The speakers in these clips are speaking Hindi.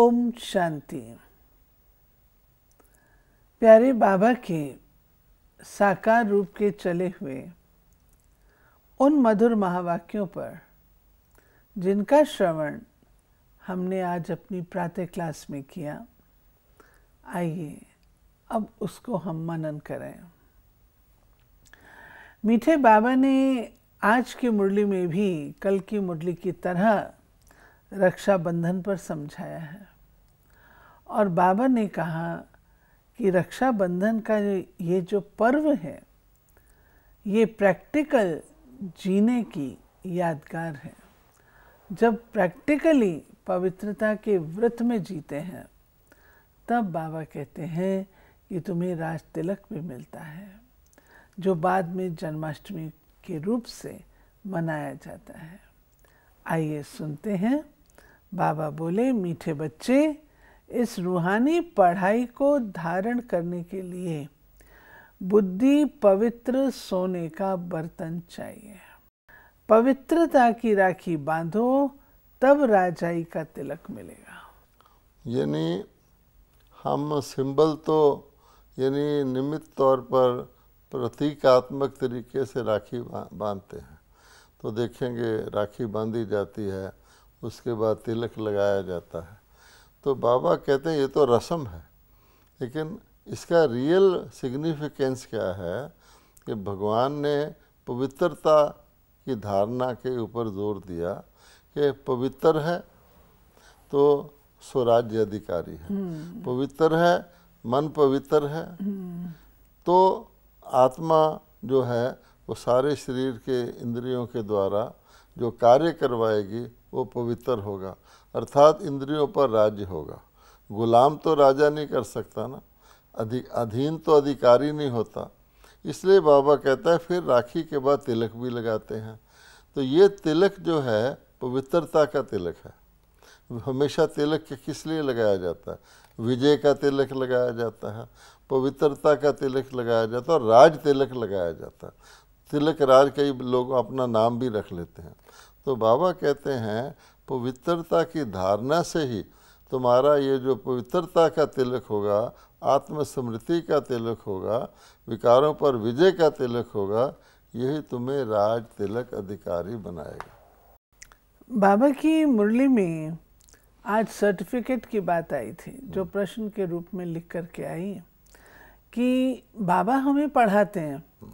ओम शांति प्यारे बाबा के साकार रूप के चले हुए उन मधुर महावाक्यों पर जिनका श्रवण हमने आज अपनी प्रातः क्लास में किया आइए अब उसको हम मनन करें मीठे बाबा ने आज की मुरली में भी कल की मुरली की तरह रक्षाबंधन पर समझाया है और बाबा ने कहा कि रक्षाबंधन का ये जो पर्व है ये प्रैक्टिकल जीने की यादगार है जब प्रैक्टिकली पवित्रता के व्रत में जीते हैं तब बाबा कहते हैं कि तुम्हें राज तिलक भी मिलता है जो बाद में जन्माष्टमी के रूप से मनाया जाता है आइए सुनते हैं बाबा बोले मीठे बच्चे इस रूहानी पढ़ाई को धारण करने के लिए बुद्धि पवित्र सोने का बर्तन चाहिए पवित्रता की राखी बांधो तब राजाई का तिलक मिलेगा यानी हम सिंबल तो यानी निमित तौर पर प्रतीकात्मक तरीके से राखी बांधते हैं तो देखेंगे राखी बांधी जाती है उसके बाद तिलक लगाया जाता है तो बाबा कहते हैं ये तो रस्म है लेकिन इसका रियल सिग्निफिकेंस क्या है कि भगवान ने पवित्रता की धारणा के ऊपर जोर दिया कि पवित्र है तो स्वराज्य अधिकारी है हम्म। पवित्र है मन पवित्र है हम्म। तो आत्मा जो है वो सारे शरीर के इंद्रियों के द्वारा जो कार्य करवाएगी वो पवित्र होगा अर्थात इंद्रियों पर राज्य होगा गुलाम तो राजा नहीं कर सकता ना अधिक अधीन तो अधिकारी नहीं होता इसलिए बाबा कहता है फिर राखी के बाद तिलक भी लगाते हैं तो ये तिलक जो है पवित्रता का तिलक है हमेशा तिलक किस लिए लगाया जाता है विजय का तिलक लगाया जाता है पवित्रता का तिलक लगाया जाता है और राज तिलक लगाया जाता है तिलक राज कई लोग अपना नाम भी रख लेते हैं तो बाबा कहते हैं पवित्रता की धारणा से ही तुम्हारा ये जो पवित्रता का तिलक होगा आत्मसमृति का तिलक होगा विकारों पर विजय का तिलक होगा यही तुम्हें राज तिलक अधिकारी बनाएगा बाबा की मुरली में आज सर्टिफिकेट की बात आई थी जो हम्म। प्रश्न के रूप में लिख कर के आई कि बाबा हमें पढ़ाते हैं हम्म।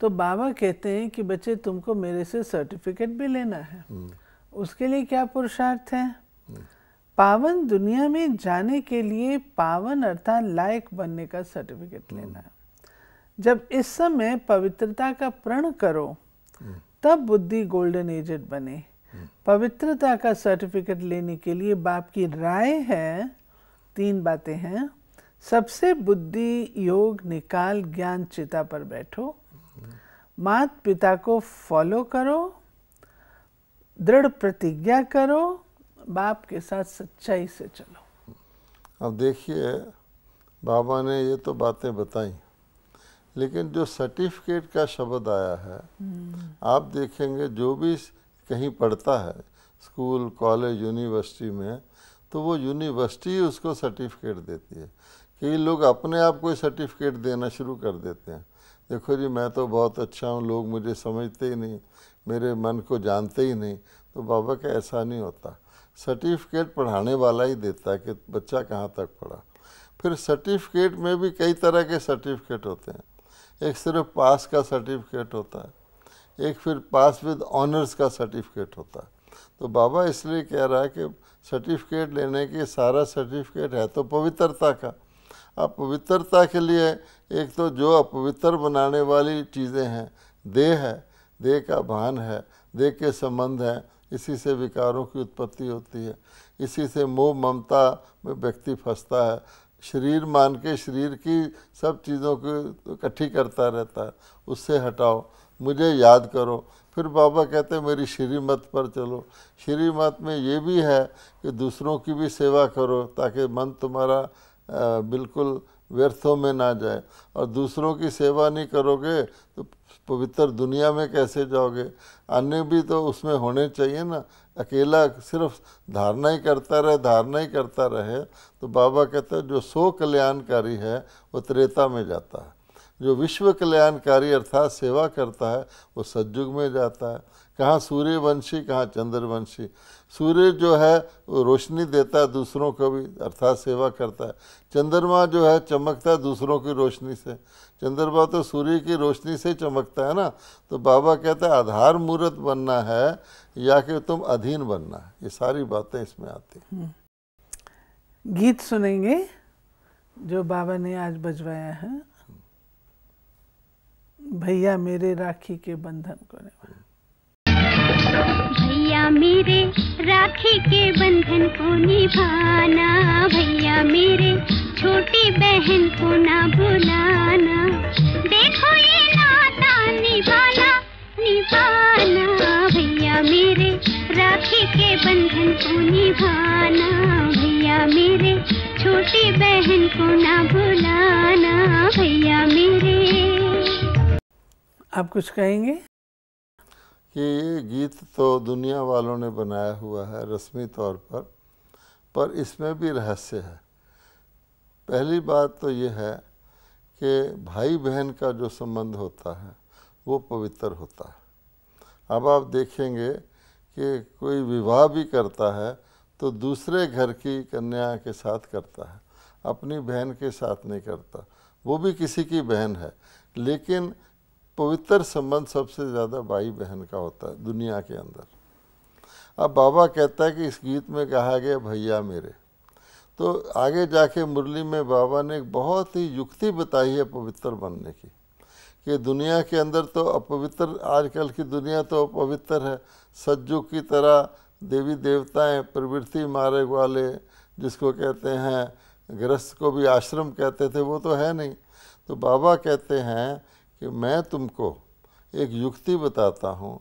तो बाबा कहते हैं कि बच्चे तुमको मेरे से सर्टिफिकेट भी लेना है हम्म। उसके लिए क्या पुरुषार्थ है पावन दुनिया में जाने के लिए पावन अर्थात लायक बनने का सर्टिफिकेट हम्म। लेना है जब इस समय पवित्रता का प्रण करो हम्म। तब बुद्धि गोल्डन एजेड बने हम्म। पवित्रता का सर्टिफिकेट लेने के लिए बाप की राय है तीन बातें हैं सबसे बुद्धि योग निकाल ज्ञान चिता पर बैठो मात पिता को फॉलो करो दृढ़ प्रतिज्ञा करो बाप के साथ सच्चाई से चलो अब देखिए बाबा ने ये तो बातें बताई लेकिन जो सर्टिफिकेट का शब्द आया है हम्म। आप देखेंगे जो भी कहीं पढ़ता है स्कूल कॉलेज यूनिवर्सिटी में तो वो यूनिवर्सिटी उसको सर्टिफिकेट देती है कई लोग अपने आप को सर्टिफिकेट देना शुरू कर देते हैं देखो जी मैं तो बहुत अच्छा हूँ लोग मुझे समझते ही नहीं मेरे मन को जानते ही नहीं तो बाबा का ऐसा नहीं होता सर्टिफिकेट पढ़ाने वाला ही देता है कि बच्चा कहाँ तक पढ़ा फिर सर्टिफिकेट में भी कई तरह के सर्टिफिकेट होते हैं एक सिर्फ पास का सर्टिफिकेट होता है एक फिर पास विद ऑनर्स का सर्टिफिकेट होता है तो बाबा इसलिए कह रहा है कि सर्टिफिकेट लेने के सारा सर्टिफिकेट है तो पवित्रता का अब पवित्रता के लिए एक तो जो अपवित्र बनाने वाली चीज़ें हैं देह है देह का भान है देह के संबंध हैं इसी से विकारों की उत्पत्ति होती है इसी से मोह ममता में व्यक्ति फंसता है शरीर मान के शरीर की सब चीज़ों को इकट्ठी करता रहता है उससे हटाओ मुझे याद करो फिर बाबा कहते मेरी श्रीमत पर चलो श्रीमत में ये भी है कि दूसरों की भी सेवा करो ताकि मन तुम्हारा बिल्कुल व्यर्थों में ना जाए और दूसरों की सेवा नहीं करोगे तो पवित्र दुनिया में कैसे जाओगे अन्य भी तो उसमें होने चाहिए ना अकेला सिर्फ धारणा ही करता रहे धारणा ही करता रहे तो बाबा कहते हैं जो सो कल्याणकारी है वो त्रेता में जाता है जो विश्व कल्याणकारी अर्थात सेवा करता है वो सज्जुग में जाता है कहाँ सूर्यवंशी कहाँ चंद्रवंशी सूर्य जो है वो रोशनी देता है दूसरों को भी अर्थात सेवा करता है चंद्रमा जो है चमकता है दूसरों की रोशनी से चंद्रमा तो सूर्य की रोशनी से चमकता है ना तो बाबा कहता है आधार मूर्त बनना है या कि तुम अधीन बनना है ये सारी बातें इसमें आती हैं हम्म। गीत सुनेंगे जो बाबा ने आज बजवाया है हम्म। भैया मेरे राखी के बंधन को भैया मेरे राखी के बंधन को निभाना भैया मेरे छोटी बहन को ना भुलाना देखो ये नाता निभाना निभाना भैया मेरे राखी के बंधन को निभाना भैया मेरे छोटी बहन को ना भुलाना भैया मेरे आप कुछ कहेंगे कि ये गीत तो दुनिया वालों ने बनाया हुआ है रस्मी तौर पर पर इसमें भी रहस्य है पहली बात तो ये है कि भाई बहन का जो संबंध होता है वो पवित्र होता है अब आप देखेंगे कि कोई विवाह भी करता है तो दूसरे घर की कन्या के साथ करता है अपनी बहन के साथ नहीं करता वो भी किसी की बहन है लेकिन पवित्र संबंध सबसे ज़्यादा भाई बहन का होता है दुनिया के अंदर अब बाबा कहता है कि इस गीत में कहा गया भैया मेरे तो आगे जाके मुरली में बाबा ने एक बहुत ही युक्ति बताई है पवित्र बनने की कि दुनिया के अंदर तो अपवित्र आजकल की दुनिया तो अपवित्र है सज्जू की तरह देवी देवताएं प्रवृत्ति मारे वाले जिसको कहते हैं गृहस्थ को भी आश्रम कहते थे वो तो है नहीं तो बाबा कहते हैं कि मैं तुमको एक युक्ति बताता हूँ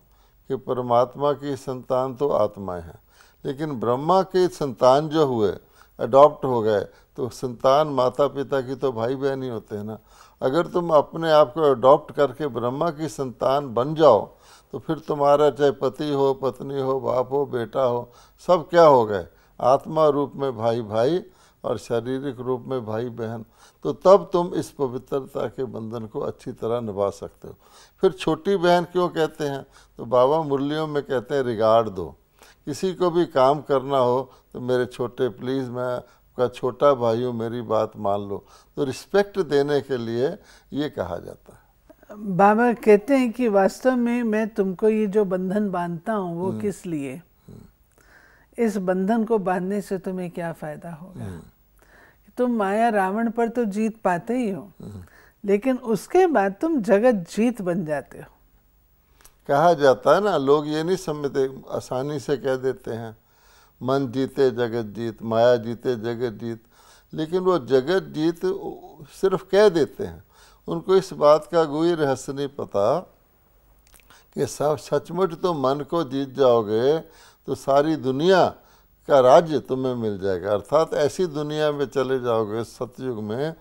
कि परमात्मा की संतान तो आत्माएं हैं लेकिन ब्रह्मा के संतान जो हुए अडॉप्ट हो गए तो संतान माता पिता की तो भाई बहन ही होते हैं ना अगर तुम अपने आप को अडॉप्ट करके ब्रह्मा की संतान बन जाओ तो फिर तुम्हारा चाहे पति हो पत्नी हो बाप हो बेटा हो सब क्या हो गए आत्मा रूप में भाई भाई और शारीरिक रूप में भाई बहन तो तब तुम इस पवित्रता के बंधन को अच्छी तरह निभा सकते हो फिर छोटी बहन क्यों कहते हैं तो बाबा मुरलियों में कहते हैं रिगार्ड दो किसी को भी काम करना हो तो मेरे छोटे प्लीज़ मैं का छोटा भाई हूँ मेरी बात मान लो तो रिस्पेक्ट देने के लिए ये कहा जाता है बाबा कहते हैं कि वास्तव में मैं तुमको ये जो बंधन बांधता हूँ वो हम्म। किस लिए हम्म। इस बंधन को बांधने से तुम्हें क्या फायदा होगा हम्म। तुम माया रावण पर तो जीत पाते ही हो लेकिन उसके बाद तुम जगत जीत बन जाते हो कहा जाता है ना लोग ये नहीं समझते आसानी से कह देते हैं मन जीते जगत जीत माया जीते जगत जीत लेकिन वो जगत जीत सिर्फ कह देते हैं उनको इस बात का कोई रहस्य नहीं पता कि सब सचमुच तो मन को जीत जाओगे तो सारी दुनिया का राज्य तुम्हें मिल जाएगा अर्थात ऐसी दुनिया में चले जाओगे सतयुग में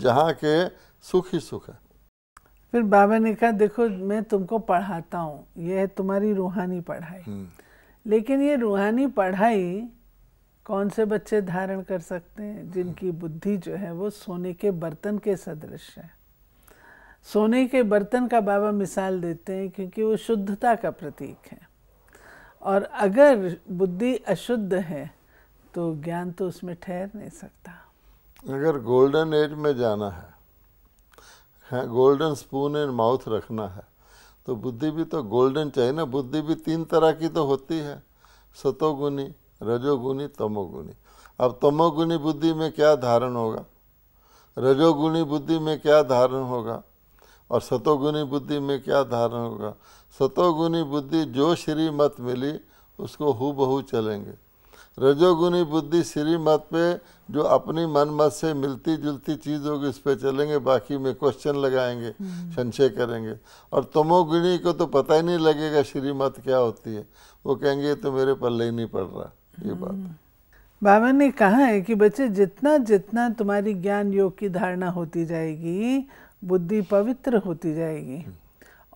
जहाँ के सुख ही सुख है फिर बाबा ने कहा देखो मैं तुमको पढ़ाता हूँ यह है तुम्हारी रूहानी पढ़ाई हम्म। लेकिन ये रूहानी पढ़ाई कौन से बच्चे धारण कर सकते हैं हम्म। जिनकी बुद्धि जो है वो सोने के बर्तन के सदृश है सोने के बर्तन का बाबा मिसाल देते हैं क्योंकि वो शुद्धता का प्रतीक है और अगर बुद्धि अशुद्ध है तो ज्ञान तो उसमें ठहर नहीं सकता अगर गोल्डन एज में जाना है, गोल्डन स्पून इन माउथ रखना है तो बुद्धि भी तो गोल्डन चाहिए ना बुद्धि भी तीन तरह की तो होती है सतोगुनी रजोगुनी तमोगुनी अब तमोगुनी बुद्धि में क्या धारण होगा रजोगुनी बुद्धि में क्या धारण होगा और सतोगुनी बुद्धि में क्या धारण होगा सतोगुनी बुद्धि जो श्री मत मिली उसको हु बहू चलेंगे रजोगुनी बुद्धि श्री मत पे जो अपनी मन मत से मिलती जुलती चीज़ होगी उस पर चलेंगे बाकी में क्वेश्चन लगाएंगे हम्म। संशय करेंगे और तमोगुणी को तो पता ही नहीं लगेगा श्री मत क्या होती है वो कहेंगे तो मेरे पल्ले ही नहीं पड़ रहा ये हम्म। बात है बाबा ने कहा है कि बच्चे जितना जितना तुम्हारी ज्ञान योग की धारणा होती जाएगी बुद्धि पवित्र होती जाएगी हम्म।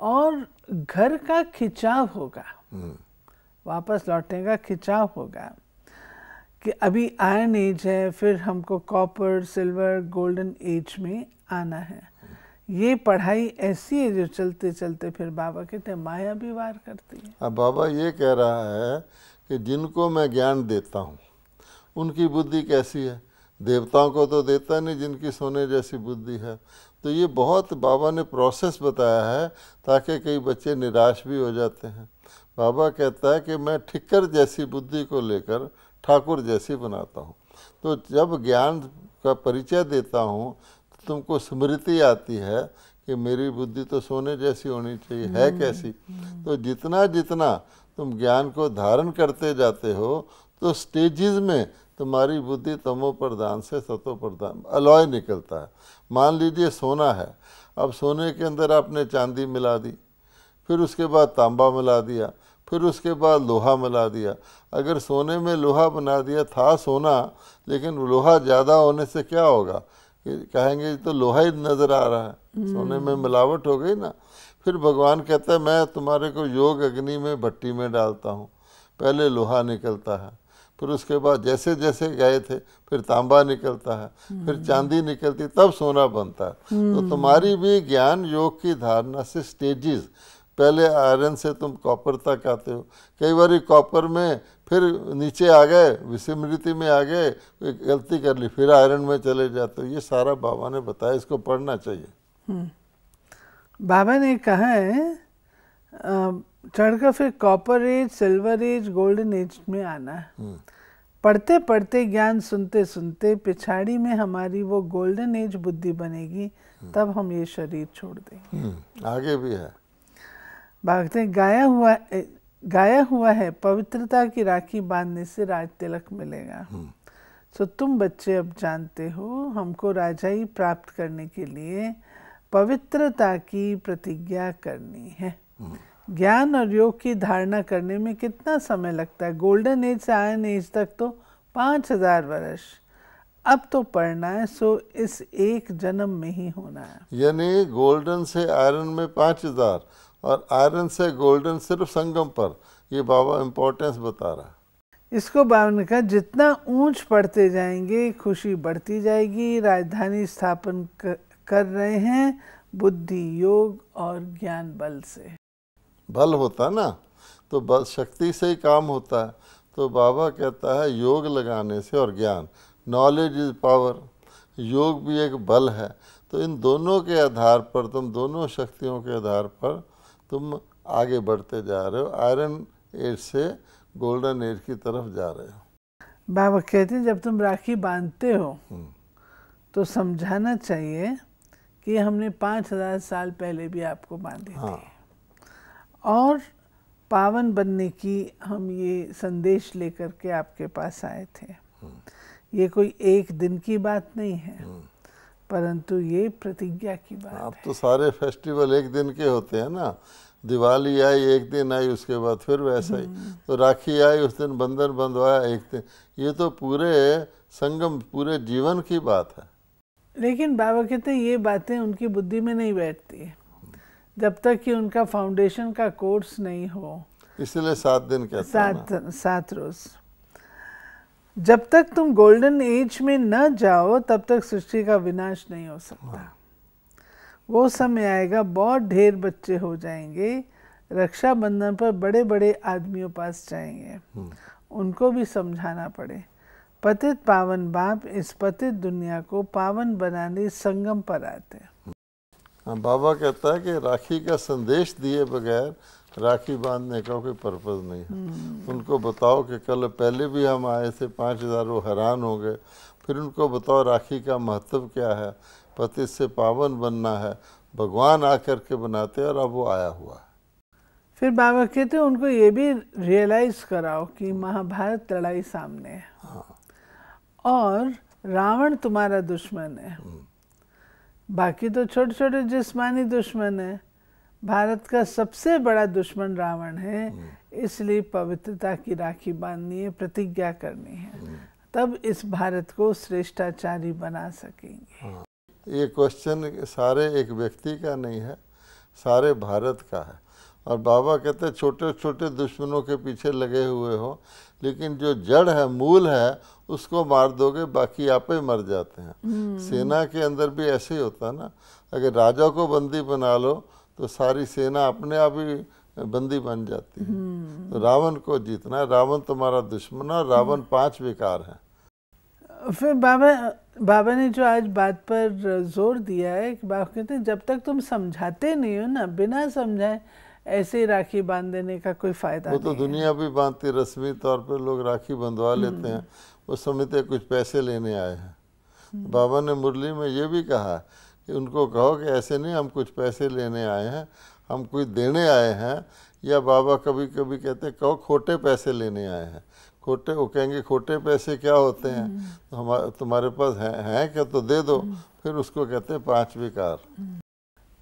और घर का खिंचाव होगा वापस लौटने का खिंचाव होगा कि अभी आयरन एज है फिर हमको कॉपर सिल्वर गोल्डन एज में आना है ये पढ़ाई ऐसी है जो चलते चलते फिर बाबा कहते माया भी वार करती है अब बाबा ये कह रहा है कि जिनको मैं ज्ञान देता हूँ उनकी बुद्धि कैसी है देवताओं को तो देता नहीं जिनकी सोने जैसी बुद्धि है तो ये बहुत बाबा ने प्रोसेस बताया है ताकि कई बच्चे निराश भी हो जाते हैं बाबा कहता है कि मैं ठिकर जैसी बुद्धि को लेकर ठाकुर जैसी बनाता हूँ तो जब ज्ञान का परिचय देता हूँ तो तुमको स्मृति आती है कि मेरी बुद्धि तो सोने जैसी होनी चाहिए है हम्म, कैसी हम्म। तो जितना जितना तुम ज्ञान को धारण करते जाते हो तो स्टेजेस में तुम्हारी बुद्धि तमो प्रधान से सतो प्रधान अलॉय निकलता है मान लीजिए सोना है अब सोने के अंदर आपने चांदी मिला दी फिर उसके बाद तांबा मिला दिया फिर उसके बाद लोहा मिला दिया अगर सोने में लोहा बना दिया था सोना लेकिन लोहा ज़्यादा होने से क्या होगा कहेंगे तो लोहा ही नज़र आ रहा है हम्म। सोने में मिलावट हो गई ना फिर भगवान कहता है मैं तुम्हारे को योग अग्नि में भट्टी में डालता हूँ पहले लोहा निकलता है फिर उसके बाद जैसे जैसे गए थे फिर तांबा निकलता है फिर हम्म। चांदी निकलती तब सोना बनता है तो हम्म। तुम्हारी भी ज्ञान योग की धारणा से स्टेजेस पहले आयरन से तुम कॉपर तक आते हो कई बार कॉपर में फिर नीचे आ गए विस्मृति में आ गए गलती कर ली फिर आयरन में चले जाते हो ये सारा बाबा ने बताया इसको पढ़ना चाहिए हम्म। बाबा ने कहा है आ, चढ़कर फिर copper age silver age golden age में आना है हम्म। पढ़ते पढ़ते ज्ञान सुनते सुनते पिछाड़ी में हमारी वो गोल्डन एज बुद्धि बनेगी हम्म। तब हम ये शरीर छोड़ देंगे हम्म, आगे भी है भागते गाया हुआ गाया हुआ है पवित्रता की राखी बांधने से राज तिलक मिलेगा सो तुम बच्चे अब जानते हो हमको राजाई प्राप्त करने के लिए पवित्रता की प्रतिज्ञा करनी है ज्ञान और योग की धारणा करने में कितना समय लगता है गोल्डन एज से आयन एज तक तो पाँच हजार वर्ष अब तो पढ़ना है सो इस एक जन्म में ही होना है यानी गोल्डन से आयरन में पाँच हजार और आयरन से गोल्डन सिर्फ संगम पर ये बाबा इम्पोर्टेंस बता रहा है इसको बाबा ने कहा जितना ऊंच पढ़ते जाएंगे खुशी बढ़ती जाएगी राजधानी स्थापन कर रहे हैं बुद्धि योग और ज्ञान बल से बल होता ना तो बल शक्ति से ही काम होता है तो बाबा कहता है योग लगाने से और ज्ञान नॉलेज इज़ पावर योग भी एक बल है तो इन दोनों के आधार पर तुम दोनों शक्तियों के आधार पर तुम आगे बढ़ते जा रहे हो आयरन एज से गोल्डन एज की तरफ जा रहे हो बाबा कहते हैं जब तुम राखी बांधते हो हम्म। तो समझाना चाहिए कि हमने पाँच हजार साल पहले भी आपको बांधी हाँ। थी और पावन बनने की हम ये संदेश लेकर के आपके पास आए थे ये कोई एक दिन की बात नहीं है परंतु ये प्रतिज्ञा की बात हाँ, अब तो सारे फेस्टिवल एक दिन के होते हैं ना दिवाली आई एक दिन आई उसके बाद फिर वैसा ही हम्म। तो राखी आई उस दिन बंधन बंधवाया एक दिन ये तो पूरे संगम पूरे जीवन की बात है लेकिन बाबा कहते ये बातें उनकी बुद्धि में नहीं बैठती है जब तक कि उनका फाउंडेशन का कोर्स नहीं हो इसलिए सात दिन का सात सात रोज जब तक तुम गोल्डन एज में न जाओ तब तक सृष्टि का विनाश नहीं हो सकता हाँ। वो समय आएगा बहुत ढेर बच्चे हो जाएंगे रक्षाबंधन पर बड़े बड़े आदमियों पास जाएंगे हम्म। उनको भी समझाना पड़े पतित पावन बाप इस पतित दुनिया को पावन बनाने संगम पर आते हैं बाबा कहता है कि राखी का संदेश दिए बगैर राखी बांधने का कोई पर्पज़ नहीं है हम्म। उनको बताओ कि कल पहले भी हम आए थे पाँच हज़ार वो हैरान हो गए फिर उनको बताओ राखी का महत्व क्या है पति से पावन बनना है भगवान आकर के बनाते और अब वो आया हुआ है फिर बाबा कहते हैं उनको ये भी रियलाइज़ कराओ कि महाभारत लड़ाई सामने है हाँ। और रावण तुम्हारा दुश्मन है हम्म। बाकी तो छोटे छोटे जिस्मानी दुश्मन है भारत का सबसे बड़ा दुश्मन रावण है हम्म। इसलिए पवित्रता की राखी बांधनी है प्रतिज्ञा करनी है हम्म। तब इस भारत को श्रेष्ठाचारी बना सकेंगे हाँ। ये क्वेश्चन सारे एक व्यक्ति का नहीं है सारे भारत का है और बाबा कहते छोटे छोटे दुश्मनों के पीछे लगे हुए हो लेकिन जो जड़ है मूल है उसको मार दोगे बाकी आप ही मर जाते हैं हम्म। सेना के अंदर भी ऐसे ही होता है ना अगर राजा को बंदी बना लो तो सारी सेना अपने आप ही बंदी बन जाती है हम्म। तो रावण को जीतना रावण तुम्हारा दुश्मन है रावण हम्म। पांच विकार है फिर बाबा बाबा ने जो आज बात पर जोर दिया है कि बाबा कहते हैं जब तक तुम समझाते नहीं हो ना बिना समझाए ऐसे राखी बांध देने का कोई फायदा वो तो दुनिया भी बांधती रस्मी तौर पर लोग राखी बंधवा हम्म। लेते हैं उस समझते कुछ पैसे लेने आए हैं हम्म। बाबा ने मुरली में ये भी कहा कि उनको कहो कि ऐसे नहीं हम कुछ पैसे लेने आए हैं हम कुछ देने आए हैं या बाबा कभी कभी कहते हैं कहो खोटे पैसे लेने आए हैं खोटे वो कहेंगे खोटे पैसे क्या होते हैं हम्म। तो हमारे तुम्हारे पास हैं है क्या तो दे दो फिर उसको कहते हैं पाँच विकार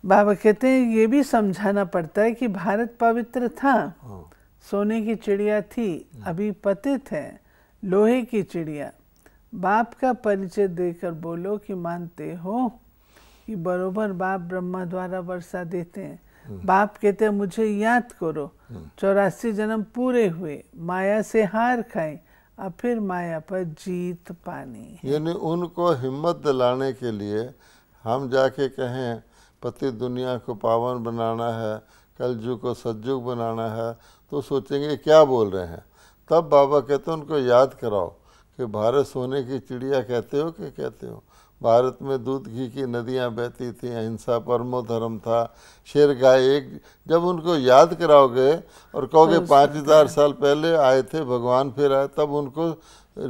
बाबा कहते हैं ये भी समझाना पड़ता है कि भारत पवित्र था हाँ। सोने की चिड़िया थी अभी पतित है लोहे की चिड़िया बाप का परिचय देकर बोलो कि मानते हो कि बरोबर बाप ब्रह्मा द्वारा वर्षा देते हैं हाँ। बाप कहते हैं मुझे याद करो हाँ। चौरासी जन्म पूरे हुए माया से हार खाए और फिर माया पर जीत पानी यानी उनको हिम्मत दिलाने के लिए हम जाके कहें पति दुनिया को पावन बनाना है कलजू को सज्जुग बनाना है तो सोचेंगे क्या बोल रहे हैं तब बाबा कहते हैं उनको याद कराओ कि भारत सोने की चिड़िया कहते हो कि कहते हो भारत में दूध घी की नदियाँ बहती थी अहिंसा परमो धर्म था शेर गाय एक जब उनको याद कराओगे और कहोगे पाँच हज़ार साल पहले आए थे भगवान फिर आए तब उनको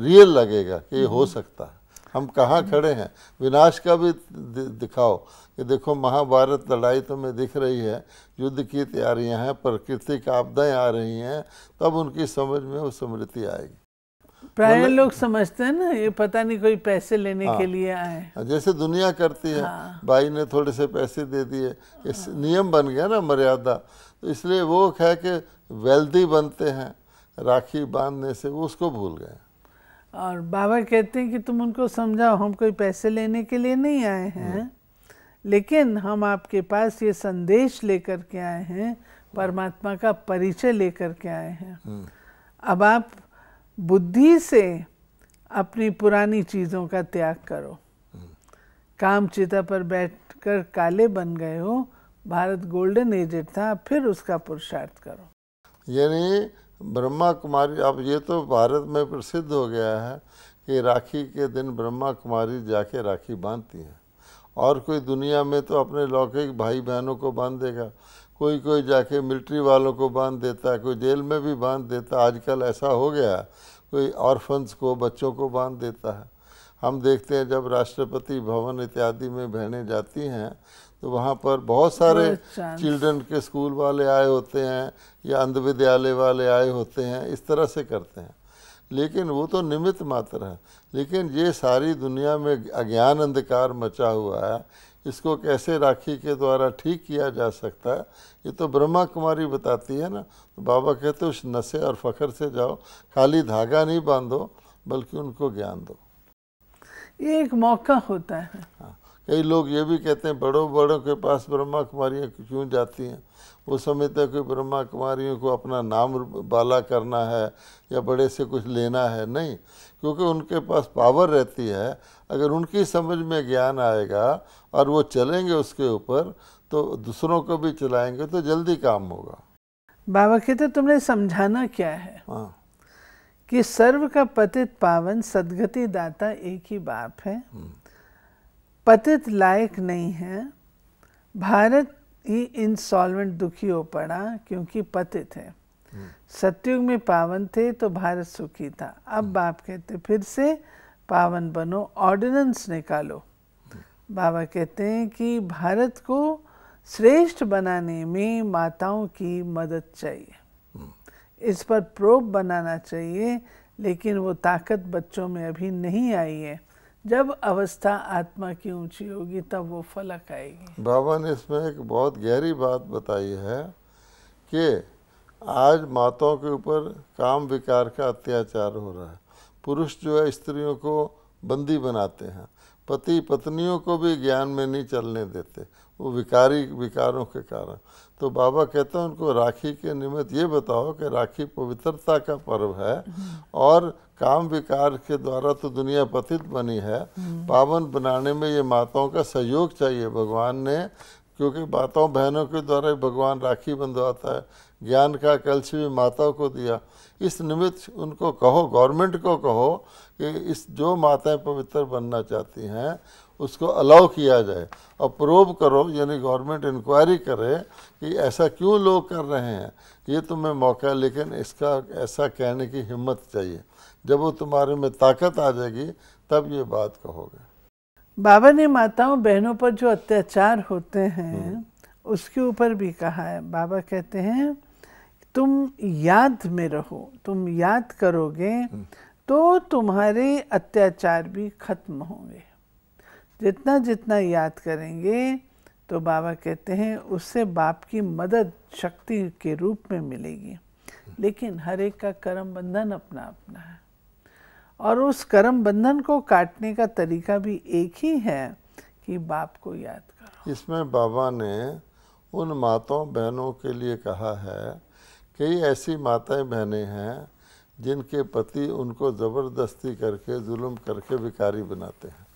रियल लगेगा कि ये हो हम्म। सकता है हम कहाँ खड़े हैं विनाश का भी दिखाओ कि देखो महाभारत लड़ाई तो में दिख रही है युद्ध की तैयारियां हैं प्राकृतिक आपदाएं आ रही हैं तब उनकी समझ में वो समृद्धि आएगी प्राय लोग समझते हैं ना ये पता नहीं कोई पैसे लेने हाँ, के लिए आए जैसे दुनिया करती है हाँ, भाई ने थोड़े से पैसे दे दिए इस हाँ, नियम बन गया ना मर्यादा तो इसलिए वो कह के वेल्दी बनते हैं राखी बांधने से वो उसको भूल गए और बाबा कहते हैं कि तुम उनको समझाओ हम कोई पैसे लेने के लिए नहीं आए हैं हम्म। लेकिन हम आपके पास ये संदेश लेकर के आए हैं परमात्मा का परिचय लेकर के आए हैं हम्म। अब आप बुद्धि से अपनी पुरानी चीज़ों का त्याग करो हम्म। काम चिता पर बैठकर काले बन गए हो भारत गोल्डन एजेड था फिर उसका पुरुषार्थ करो यानी ब्रह्मा कुमारी अब ये तो भारत में प्रसिद्ध हो गया है कि राखी के दिन ब्रह्मा कुमारी जाके राखी बांधती हैं और कोई दुनिया में तो अपने लौकिक भाई बहनों को बांध देगा कोई कोई जाके मिलिट्री वालों को बांध देता है कोई जेल में भी बांध देता है आजकल ऐसा हो गया कोई ऑर्फन्स को बच्चों को बांध देता है हम देखते हैं जब राष्ट्रपति भवन इत्यादि में बहने जाती हैं तो वहाँ पर बहुत सारे चिल्ड्रन के स्कूल वाले आए होते हैं या अंधविद्यालय वाले आए होते हैं इस तरह से करते हैं लेकिन वो तो निमित्त मात्र है लेकिन ये सारी दुनिया में अज्ञान अंधकार मचा हुआ है इसको कैसे राखी के द्वारा ठीक किया जा सकता है ये तो ब्रह्मा कुमारी बताती है ना तो बाबा कहते उस नशे और फ़खर से जाओ खाली धागा नहीं बांधो बल्कि उनको ज्ञान दो ये एक मौका होता है हाँ कई लोग ये भी कहते हैं बड़ों बड़ों के पास ब्रह्मा कुमारियाँ क्यों जाती हैं वो समझते हैं कि ब्रह्मा कुमारियों को अपना नाम बाला करना है या बड़े से कुछ लेना है नहीं क्योंकि उनके पास पावर रहती है अगर उनकी समझ में ज्ञान आएगा और वो चलेंगे उसके ऊपर तो दूसरों को भी चलाएंगे तो जल्दी काम होगा बाबा कहते तो तुमने समझाना क्या है हाँ कि सर्व का पतित पावन सदगति दाता एक ही बाप है हम्म। पतित लायक नहीं है भारत ही इंसॉल्वेंट दुखी हो पड़ा क्योंकि पतित है हम्म। सत्युग में पावन थे तो भारत सुखी था अब हम्म। बाप कहते फिर से पावन बनो ऑर्डिनेंस निकालो हम्म। बाबा कहते हैं कि भारत को श्रेष्ठ बनाने में माताओं की मदद चाहिए इस पर प्रोप बनाना चाहिए लेकिन वो ताकत बच्चों में अभी नहीं आई है जब अवस्था आत्मा की ऊंची होगी तब वो फलक आएगी बाबा ने इसमें एक बहुत गहरी बात बताई है कि आज माताओं के ऊपर काम विकार का अत्याचार हो रहा है पुरुष जो है स्त्रियों को बंदी बनाते हैं पति पत्नियों को भी ज्ञान में नहीं चलने देते वो विकारी विकारों के कारण तो बाबा कहते हैं उनको राखी के निमित्त ये बताओ कि राखी पवित्रता का पर्व है और काम विकार के द्वारा तो दुनिया पतित बनी है पावन बनाने में ये माताओं का सहयोग चाहिए भगवान ने क्योंकि माताओं बहनों के द्वारा भगवान राखी बंधवाता है ज्ञान का कलश भी माताओं को दिया इस निमित्त उनको कहो गवर्नमेंट को कहो कि इस जो माताएं पवित्र बनना चाहती हैं उसको अलाउ किया जाए अप्रूव करो यानी गवर्नमेंट इंक्वायरी करे कि ऐसा क्यों लोग कर रहे हैं ये तुम्हें तो मौका लेकिन इसका ऐसा कहने की हिम्मत चाहिए जब वो तुम्हारे में ताकत आ जाएगी तब ये बात कहोगे बाबा ने माताओं बहनों पर जो अत्याचार होते हैं हम्म। उसके ऊपर भी कहा है बाबा कहते हैं तुम याद में रहो तुम याद करोगे हम्म। तो तुम्हारे अत्याचार भी खत्म होंगे जितना जितना याद करेंगे तो बाबा कहते हैं उससे बाप की मदद शक्ति के रूप में मिलेगी लेकिन हर एक का कर्म बंधन अपना अपना है और उस कर्म बंधन को काटने का तरीका भी एक ही है कि बाप को याद करो इसमें बाबा ने उन माताओं बहनों के लिए कहा है कई ऐसी माताएं बहनें हैं जिनके पति उनको ज़बरदस्ती करके जुल्म करके भिकारी बनाते हैं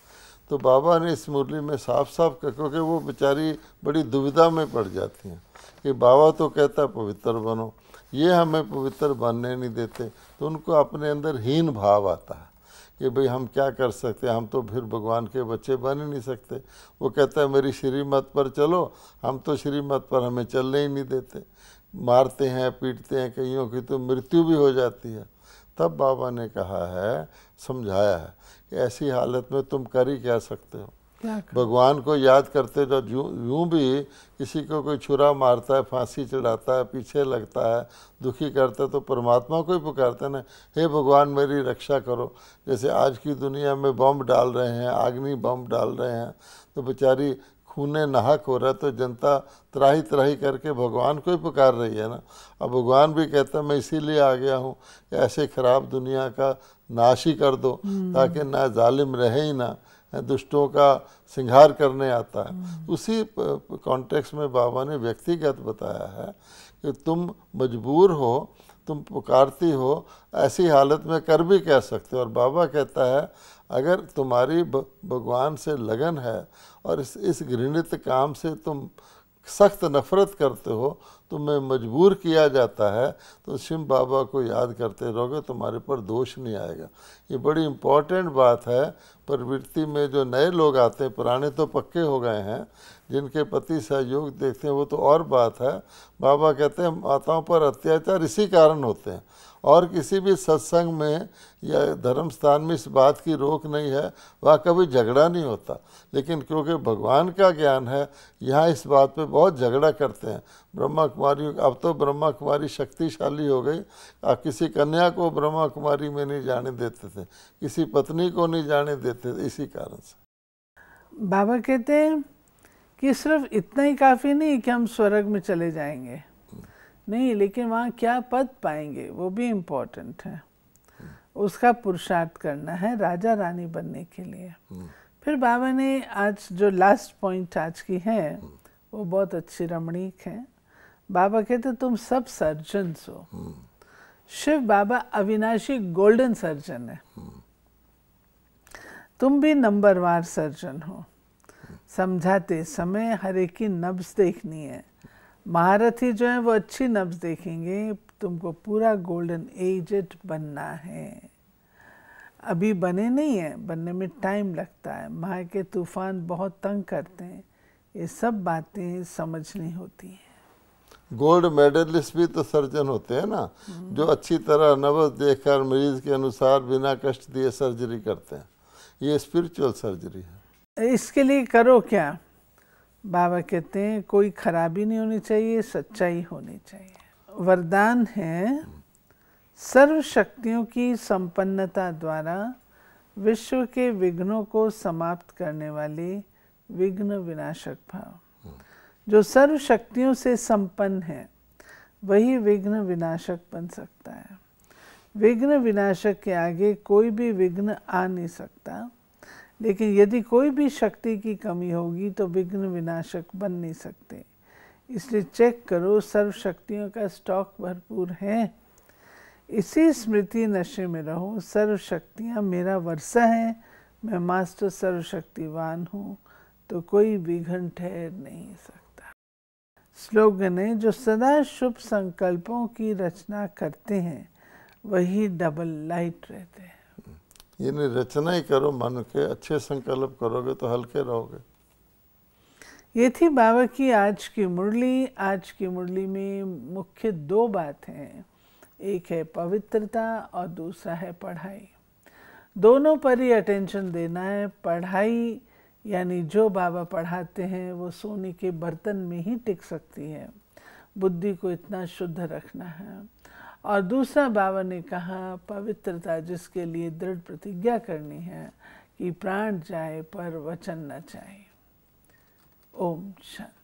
तो बाबा ने इस मुरली में साफ साफ कर क्योंकि वो बेचारी बड़ी दुविधा में पड़ जाती हैं कि बाबा तो कहता है पवित्र बनो ये हमें पवित्र बनने नहीं देते तो उनको अपने अंदर हीन भाव आता है कि भाई हम क्या कर सकते हैं हम तो फिर भगवान के बच्चे बन ही नहीं सकते वो कहता है मेरी श्रीमत पर चलो हम तो श्रीमत पर हमें चलने ही नहीं देते मारते हैं पीटते हैं कईयों की तो मृत्यु भी हो जाती है तब बाबा ने कहा है समझाया है कि ऐसी हालत में तुम कर ही क्या सकते हो भगवान को याद करते जो यूं भी किसी को कोई छुरा मारता है फांसी चढ़ाता है पीछे लगता है दुखी करता है तो परमात्मा को ही पुकारते ना हे भगवान मेरी रक्षा करो जैसे आज की दुनिया में बम डाल रहे हैं आग्नि बम डाल रहे हैं तो बेचारी खूने नाहक हो रहा है तो जनता त्राही त्राही करके भगवान को ही पुकार रही है ना अब भगवान भी कहता मैं इसीलिए आ गया हूँ कि ऐसे ख़राब दुनिया का नाशी कर दो ताकि ना जालिम रहे ही ना दुष्टों का सिंगार करने आता है उसी कॉन्टेक्स्ट में बाबा ने व्यक्तिगत बताया है कि तुम मजबूर हो तुम पुकारती हो ऐसी हालत में कर भी कह सकते हो और बाबा कहता है अगर तुम्हारी भगवान से लगन है और इस इस घृणित काम से तुम सख्त नफरत करते हो तुम्हें मजबूर किया जाता है तो शिव बाबा को याद करते रहोगे तुम्हारे पर दोष नहीं आएगा ये बड़ी इम्पॉर्टेंट बात है प्रवृत्ति में जो नए लोग आते हैं पुराने तो पक्के हो गए हैं जिनके पति सहयोग देखते हैं वो तो और बात है बाबा कहते हैं माताओं पर अत्याचार इसी कारण होते हैं और किसी भी सत्संग में या धर्म स्थान में इस बात की रोक नहीं है वह कभी झगड़ा नहीं होता लेकिन क्योंकि भगवान का ज्ञान है यहाँ इस बात पे बहुत झगड़ा करते हैं ब्रह्मा कुमारी अब तो ब्रह्मा कुमारी शक्तिशाली हो गई अब किसी कन्या को ब्रह्मा कुमारी में नहीं जाने देते थे किसी पत्नी को नहीं जाने देते देते थे इसी कारण से बाबा कहते हैं कि सिर्फ इतना ही काफ़ी नहीं कि हम स्वर्ग में चले जाएंगे हम्म। नहीं लेकिन वहाँ क्या पद पाएंगे वो भी इम्पोर्टेंट है हम्म। उसका पुरुषार्थ करना है राजा रानी बनने के लिए हम्म। फिर बाबा ने आज जो लास्ट पॉइंट आज की है वो बहुत अच्छी रमणीक है बाबा कहते तुम सब सर्जन हो शिव बाबा अविनाशी गोल्डन सर्जन है तुम भी नंबरवार सर्जन हो समझाते समय हर एक की नब्स देखनी है महारथी जो है वो अच्छी नब्ज देखेंगे तुमको पूरा गोल्डन एजेड बनना है अभी बने नहीं है बनने में टाइम लगता है माह के तूफान बहुत तंग करते हैं ये सब बातें समझनी होती हैं गोल्ड मेडलिस्ट भी तो सर्जन होते हैं ना हम्म। जो अच्छी तरह नब्ज देखकर मरीज के अनुसार बिना कष्ट दिए सर्जरी करते हैं ये स्पिरिचुअल सर्जरी है इसके लिए करो क्या बाबा कहते हैं कोई खराबी नहीं होनी चाहिए सच्चाई होनी चाहिए वरदान है सर्व शक्तियों की संपन्नता द्वारा विश्व के विघ्नों को समाप्त करने वाले विघ्न विनाशक भाव जो सर्व शक्तियों से संपन्न है वही विघ्न विनाशक बन सकता है विघ्न विनाशक के आगे कोई भी विघ्न आ नहीं सकता लेकिन यदि कोई भी शक्ति की कमी होगी तो विघ्न विनाशक बन नहीं सकते इसलिए चेक करो सर्व शक्तियों का स्टॉक भरपूर है इसी स्मृति नशे में रहो सर्व शक्तियाँ मेरा वर्षा है मैं मास्टर सर्वशक्तिवान हूँ तो कोई विघ्न ठहर नहीं सकता स्लोगन है जो सदा शुभ संकल्पों की रचना करते हैं वही डबल लाइट रहते हैं यानी रचना ही करो मन के अच्छे संकल्प करोगे तो हल्के रहोगे ये थी बाबा की आज की मुरली आज की मुरली में मुख्य दो बात हैं एक है पवित्रता और दूसरा है पढ़ाई दोनों पर ही अटेंशन देना है पढ़ाई यानी जो बाबा पढ़ाते हैं वो सोने के बर्तन में ही टिक सकती है बुद्धि को इतना शुद्ध रखना है और दूसरा बाबा ने कहा पवित्रता जिसके लिए दृढ़ प्रतिज्ञा करनी है कि प्राण जाए पर वचन न जाए ओम शांति